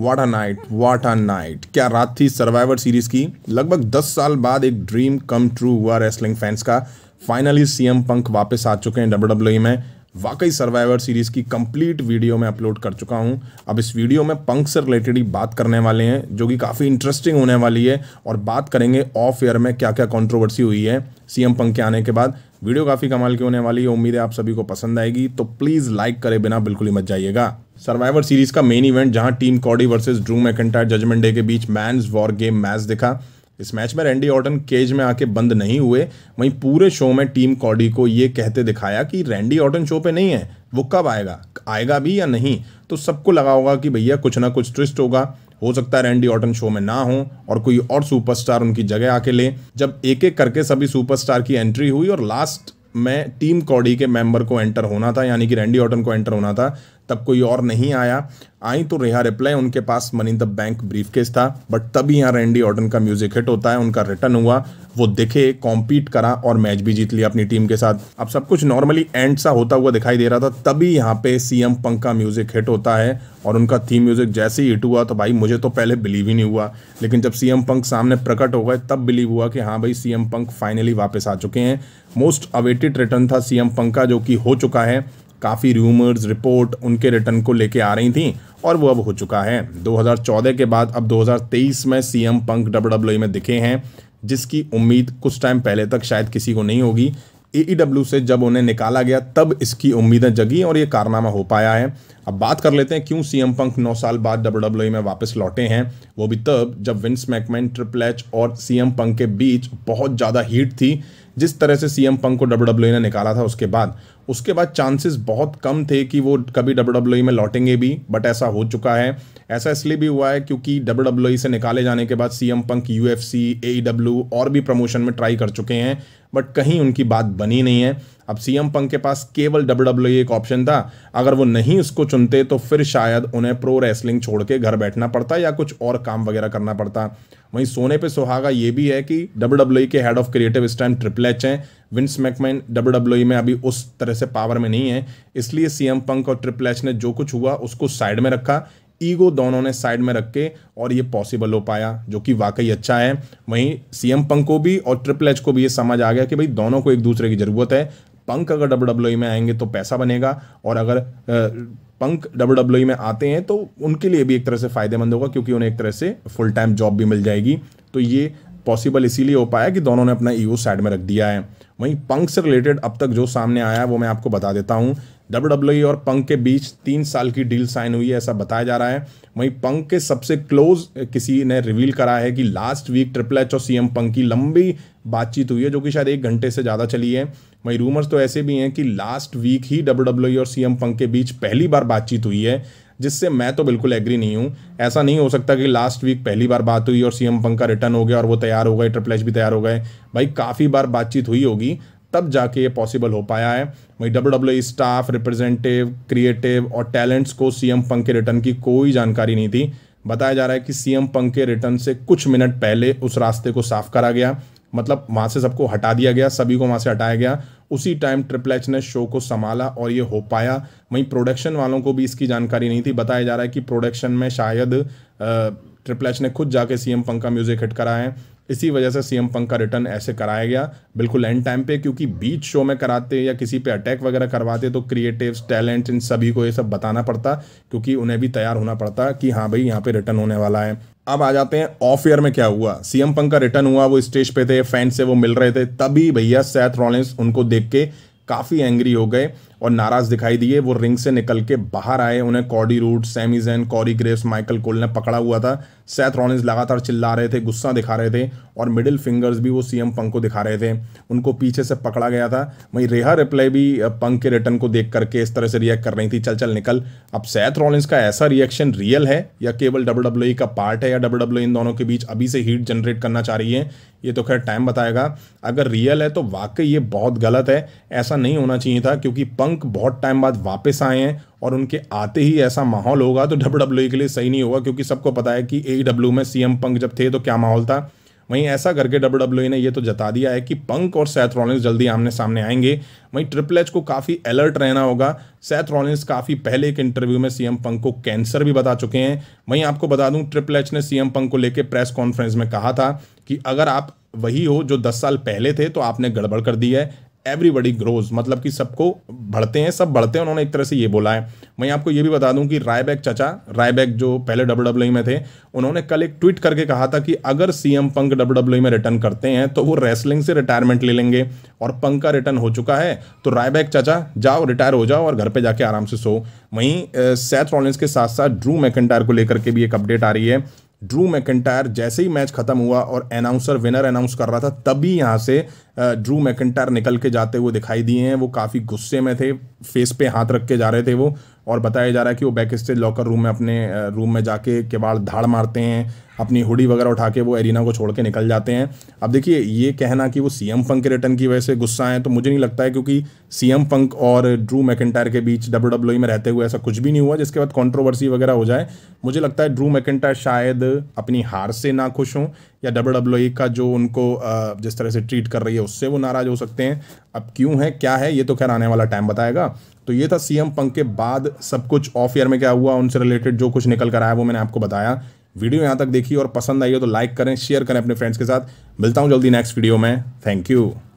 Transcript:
वाट आ night वाट आ night क्या रात थी सर्वाइवर सीरीज की लगभग 10 साल बाद एक ड्रीम कम ट्रू हुआ रेसलिंग फैंस का फाइनली सीएम पंख वापस आ चुके हैं डब्ल्यू e में वाकई सर्वाइवर सीरीज़ की कंप्लीट वीडियो मैं अपलोड कर चुका हूं अब इस वीडियो में पंख से रिलेटेड ही बात करने वाले हैं जो कि काफ़ी इंटरेस्टिंग होने वाली है और बात करेंगे ऑफ एयर में क्या क्या कंट्रोवर्सी हुई है सीएम पंख के आने के बाद वीडियो काफ़ी कमाल की होने वाली है उम्मीद है आप सभी को पसंद आएगी तो प्लीज़ लाइक करे बिना बिल्कुल ही मत जाइएगा सर्वाइवर सीरीज़ का मेन इवेंट जहां team Cody versus Drew McIntyre judgment day के बीच मैंस वॉर गेम मैच दिखा इस मैच में रैंडी ऑर्टन केज में आके बंद नहीं हुए वहीं पूरे शो में टीम कॉडी को ये कहते दिखाया कि रैंडी ऑर्टन शो पे नहीं है वो कब आएगा आएगा भी या नहीं तो सबको लगा होगा कि भैया कुछ ना कुछ ट्विस्ट होगा हो सकता है रैंडी ऑर्टन शो में ना हो और कोई और सुपरस्टार उनकी जगह आके ले जब एक एक करके सभी सुपरस्टार की एंट्री हुई और लास्ट में टीम कॉडी के मेंबर को एंटर होना था यानी कि रैंडी ऑर्टन को एंटर होना था तब कोई और नहीं आया आई तो रेहा रिप्लाई उनके पास money the bank briefcase था बट तभी यहाँ रैंडी ऑर्डन का म्यूजिक हिट होता है उनका रिटर्न हुआ वो दिखे कॉम्पीट करा और मैच भी जीत लिया अपनी टीम के साथ अब सब कुछ नॉर्मली एंड सा होता हुआ दिखाई दे रहा था तभी यहाँ पे सीएम पंक का म्यूजिक हिट होता है और उनका थीम म्यूजिक जैसे ही हिट हुआ तो भाई मुझे तो पहले बिलीव ही नहीं हुआ लेकिन जब सीएम पंक सामने प्रकट हो गए तब बिलीव हुआ कि हाँ भाई सीएम पंक फाइनली वापस आ चुके हैं मोस्ट अवेटेड रिटर्न था सीएम पंक का जो कि हो चुका है काफ़ी रूमर्स रिपोर्ट उनके रिटर्न को लेके आ रही थी और वो अब हो चुका है 2014 के बाद अब 2023 में सीएम पंक डब्ल्यू में दिखे हैं जिसकी उम्मीद कुछ टाइम पहले तक शायद किसी को नहीं होगी ई e से जब उन्हें निकाला गया तब इसकी उम्मीदें जगी और ये कारनामा हो पाया है अब बात कर लेते हैं क्यों सीएम पंख नौ साल बाद डब्ल्यू e में वापस लौटे हैं वो भी तब जब विंस मैकमैन ट्रिपल एच और सीएम पंख के बीच बहुत ज़्यादा हीट थी जिस तरह से सीएम पंख को डब्ल्यू e ने निकाला था उसके बाद उसके बाद चांसेस बहुत कम थे कि वो कभी डब्ल्यू डब्ल्यू e में लौटेंगे भी बट ऐसा हो चुका है ऐसा इसलिए भी हुआ है क्योंकि डब्ल्यू डब्ल्यू e से निकाले जाने के बाद C M Punk U F C A W और भी प्रमोशन में ट्राई कर चुके हैं बट कहीं उनकी बात बनी नहीं है अब सीएम पंक के पास केवल डब्ल्यू e एक ऑप्शन था अगर वो नहीं उसको चुनते तो फिर शायद उन्हें प्रो रेसलिंग छोड़ के घर बैठना पड़ता या कुछ और काम वगैरह करना पड़ता वहीं सोने पे सुहागा ये भी है कि डब्ल्यू डब्ल्यू के हेड ऑफ क्रिएटिव इस टाइम ट्रिपल एच हैं विंस मैकमैन डब्ल्यू डब्ल्यू में अभी उस तरह से पावर में नहीं है इसलिए सीएम पंक और ट्रिपल एच ने जो कुछ हुआ उसको साइड में रखा ईगो दोनों ने साइड में रख के और ये पॉसिबल हो पाया जो कि वाकई अच्छा है वहीं सीएम पंक को भी और ट्रिपल एच को भी ये समझ आ गया कि भाई दोनों को एक दूसरे की ज़रूरत है पंक अगर डब्ल्यू डब्ल्यू e में आएंगे तो पैसा बनेगा और अगर पंक डब्ल्यू डब्ल्यू में आते हैं तो उनके लिए भी एक तरह से फ़ायदेमंद होगा क्योंकि उन्हें एक तरह से फुल टाइम जॉब भी मिल जाएगी तो ये पॉसिबल इसीलिए हो पाया कि दोनों ने अपना ईगो साइड में रख दिया है वहीं पंक से रिलेटेड अब तक जो सामने आया है वो मैं आपको बता देता हूँ डब्ल्यू डब्ल्यू और पंक के बीच तीन साल की डील साइन हुई है ऐसा बताया जा रहा है वहीं पंक के सबसे क्लोज किसी ने रिवील करा है कि लास्ट वीक ट्रिपल एच और सीएम पंक की लंबी बातचीत हुई है जो कि शायद एक घंटे से ज़्यादा चली है वहीं रूमर्स तो ऐसे भी हैं कि लास्ट वीक ही डब्ल्यू डब्ल्यू e और सीएम पंक के बीच पहली बार बातचीत हुई है जिससे मैं तो बिल्कुल एग्री नहीं हूँ ऐसा नहीं हो सकता कि लास्ट वीक पहली बार बात हुई और सीएम पंक का रिटर्न हो गया और वो तैयार हो गए ट्रिपल एच भी तैयार हो गए भाई काफ़ी बार बातचीत हुई होगी तब जाके ये पॉसिबल हो पाया है वही W W staff representative creative और टैलेंट्स को सीएम पंक के रिटर्न की कोई जानकारी नहीं थी बताया जा रहा है कि सीएम पंक के रिटर्न से कुछ मिनट पहले उस रास्ते को साफ करा गया मतलब वहां से सबको हटा दिया गया सभी को वहां से हटाया गया उसी टाइम ट्रिपल एच ने शो को संभाला और ये हो पाया वहीं प्रोडक्शन वालों को भी इसकी जानकारी नहीं थी बताया जा रहा है कि प्रोडक्शन में शायद ट्रिपल एच ने खुद जाके सीएम पंख म्यूज़िक हिट कराया है इसी वजह से सीएम पंक का रिटर्न ऐसे कराया गया बिल्कुल एंड टाइम पे क्योंकि बीच शो में कराते या किसी पे अटैक वगैरह करवाते तो क्रिएटिव्स टैलेंट इन सभी को ये सब बताना पड़ता क्योंकि उन्हें भी तैयार होना पड़ता कि हाँ भाई यहाँ पे रिटर्न होने वाला है अब आ जाते हैं ऑफ ईयर में क्या हुआ सीएम पंक का रिटर्न हुआ वो स्टेज पे थे फैन से वो मिल रहे थे तभी भैया सैथ रॉलिंस उनको देख के काफ़ी एंग्री हो गए और नाराज़ दिखाई दिए वो रिंग से निकल के बाहर आए उन्हें Cody Rhodes Sami Zayn Corey Graves Michael Cole ने पकड़ा हुआ था सैथ रॉनिस लगातार चिल्ला रहे थे गुस्सा दिखा रहे थे और मिडिल फिंगर्स भी वो सीएम पंक को दिखा रहे थे उनको पीछे से पकड़ा गया था वहीं रेहा रिप्लाई भी पंक के रिटर्न को देख करके इस तरह से रिएक्ट कर रही थी चल चल निकल अब सैथ रॉलिंस का ऐसा रिएक्शन रियल है या केवल डब्ल्यू डब्ल्यू e का पार्ट है या डब्ल्यू डब्ल्यू e इन दोनों के बीच अभी से हीट जनरेट करना चाह रही है ये तो खैर टाइम बताएगा अगर रियल है तो वाकई ये बहुत गलत है ऐसा नहीं होना चाहिए था क्योंकि पंक पंक बहुत टाइम बाद वापस आए हैं और उनके आते ही ऐसा माहौल होगा तो डब्ल्यू डब्ल्यू e के लिए सही नहीं होगा क्योंकि सबको पता है कि ए डब्ल्यू e में सीएम पंक जब थे तो क्या माहौल था वहीं ऐसा करके डब्ल्यू डब्ल्यू e ने ये तो जता दिया है कि पंक और सैथ रॉलिंस जल्दी आमने सामने आएंगे वहीं ट्रिपल एच को काफ़ी अलर्ट रहना होगा सैथ रॉलिंस काफ़ी पहले एक इंटरव्यू में सीएम पंक को कैंसर भी बता चुके हैं वहीं आपको बता दूं ट्रिपल एच ने सीएम पंक को लेकर प्रेस कॉन्फ्रेंस में कहा था कि अगर आप वही हो जो दस साल पहले थे तो आपने गड़बड़ कर दी है एवरीबडी ग्रोज मतलब कि सबको बढ़ते हैं सब बढ़ते हैं उन्होंने एक तरह से ये बोला है मैं आपको ये भी बता दूं कि रायबैक चचा रायबैक जो पहले डब्ल्यू डब्ल्यू e में थे उन्होंने कल एक ट्वीट करके कहा था कि अगर सीएम पंक डब्ल्यू डब्ल्यू में रिटर्न करते हैं तो वो रेसलिंग से रिटायरमेंट ले लेंगे और पंक का रिटर्न हो चुका है तो रायबैक चाचा जाओ रिटायर हो जाओ और घर पर जाके आराम से सो वहीं सैथ रॉलिन्स के साथ साथ ड्रू मैकेंटायर को लेकर के भी एक अपडेट आ रही है ड्रू मैकेंटायर जैसे ही मैच खत्म हुआ और अनाउंसर विनर अनाउंस कर रहा था तभी यहाँ से ड्रू मैकेंटायर निकल के जाते हुए दिखाई दिए हैं वो काफ़ी गुस्से में थे फेस पे हाथ रख के जा रहे थे वो और बताया जा रहा है कि वो बैक स्टेज लॉकर रूम में अपने रूम में जाके के बाद धाड़ मारते हैं अपनी हुडी वगैरह उठा के वो एरिना को छोड़ के निकल जाते हैं अब देखिए ये कहना कि वो सीएम फंक के रिटर्न की वजह से गुस्सा है तो मुझे नहीं लगता है क्योंकि सीएम फंक और ड्रू मैकेंटायर के बीच डब्ल्यू डब्ल्यू में रहते हुए ऐसा कुछ भी नहीं हुआ जिसके बाद कॉन्ट्रोवर्सी वगैरह हो जाए मुझे लगता है ड्रू मैकेंटायर शायद अपनी हार से ना खुश हों या डब्ल्यू डब्ल्यू e का जो उनको जिस तरह से ट्रीट कर रही है उससे वो नाराज़ हो सकते हैं अब क्यों है क्या है ये तो खैर आने वाला टाइम बताएगा तो ये था सीएम पंक के बाद सब कुछ ऑफ ईयर में क्या हुआ उनसे रिलेटेड जो कुछ निकल कर आया वो मैंने आपको बताया वीडियो यहाँ तक देखी और पसंद आई हो तो लाइक करें शेयर करें अपने फ्रेंड्स के साथ मिलता हूँ जल्दी नेक्स्ट वीडियो में थैंक यू